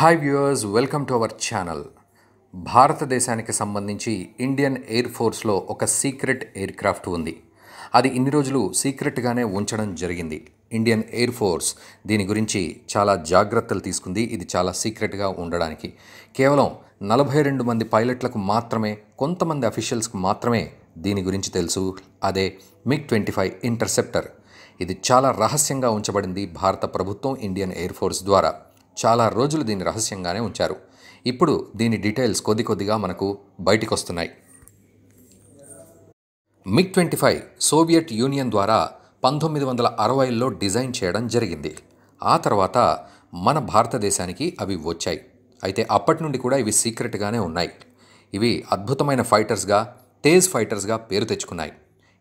hi viewers welcome to our channel భారతదేశానికి సంబంధించి Indian air ఫోర్స్లో ఒక సీక్రెట్ ఎయిర్ క్రాఫ్ట్ ఉంది అది ఇన్ని రోజులు సీక్రెట్గానే ఉంచడం జరిగింది ఇండియన్ ఎయిర్ ఫోర్స్ దీని గురించి చాలా జాగ్రత్తలు తీసుకుంది ఇది చాలా సీక్రెట్గా ఉండడానికి కేవలం నలభై రెండు మంది పైలట్లకు మాత్రమే కొంతమంది అఫీషియల్స్కు మాత్రమే దీని గురించి తెలుసు అదే మిగ్ ట్వంటీ ఫైవ్ ఇంటర్సెప్టర్ ఇది చాలా రహస్యంగా ఉంచబడింది భారత ప్రభుత్వం ఇండియన్ ఎయిర్ ఫోర్స్ ద్వారా చాలా రోజులు దీన్ని రహస్యంగానే ఉంచారు ఇప్పుడు దీని డీటెయిల్స్ కొద్ది కొద్దిగా మనకు బయటికి వస్తున్నాయి MiG twenty five Soviet Union ద్వారా పంతొమ్మిది వందల అరవైలో డిజైన్ చేయడం జరిగింది ఆ తర్వాత మన భారతదేశానికి అవి వచ్చాయి అయితే అప్పటి నుండి కూడా ఇవి సీక్రెట్గానే ఉన్నాయి ఇవి అద్భుతమైన ఫైటర్స్గా తేజ్ ఫైటర్స్గా పేరు తెచ్చుకున్నాయి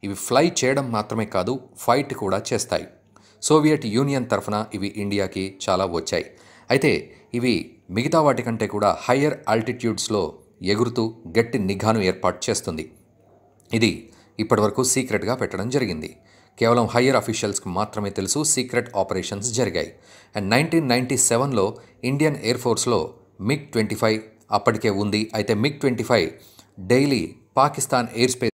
ఇవి ఫ్లై చేయడం మాత్రమే కాదు ఫైట్ కూడా చేస్తాయి సోవియట్ యూనియన్ తరఫున ఇవి ఇండియాకి చాలా వచ్చాయి అయితే ఇవి మిగతా వాటి కంటే కూడా హయ్యర్ ఆల్టిట్యూడ్స్లో ఎగురుతూ గట్టి నిఘాను ఏర్పాటు చేస్తుంది ఇది ఇప్పటివరకు సీక్రెట్గా పెట్టడం జరిగింది కేవలం హయ్యర్ అఫీషియల్స్కి మాత్రమే తెలుసు సీక్రెట్ ఆపరేషన్స్ జరిగాయి అండ్ నైన్టీన్ నైంటీ సెవెన్లో ఇండియన్ ఎయిర్ ఫోర్స్లో మిగ్ ట్వంటీ ఫైవ్ అప్పటికే ఉంది అయితే MiG twenty five daily Pakistan air space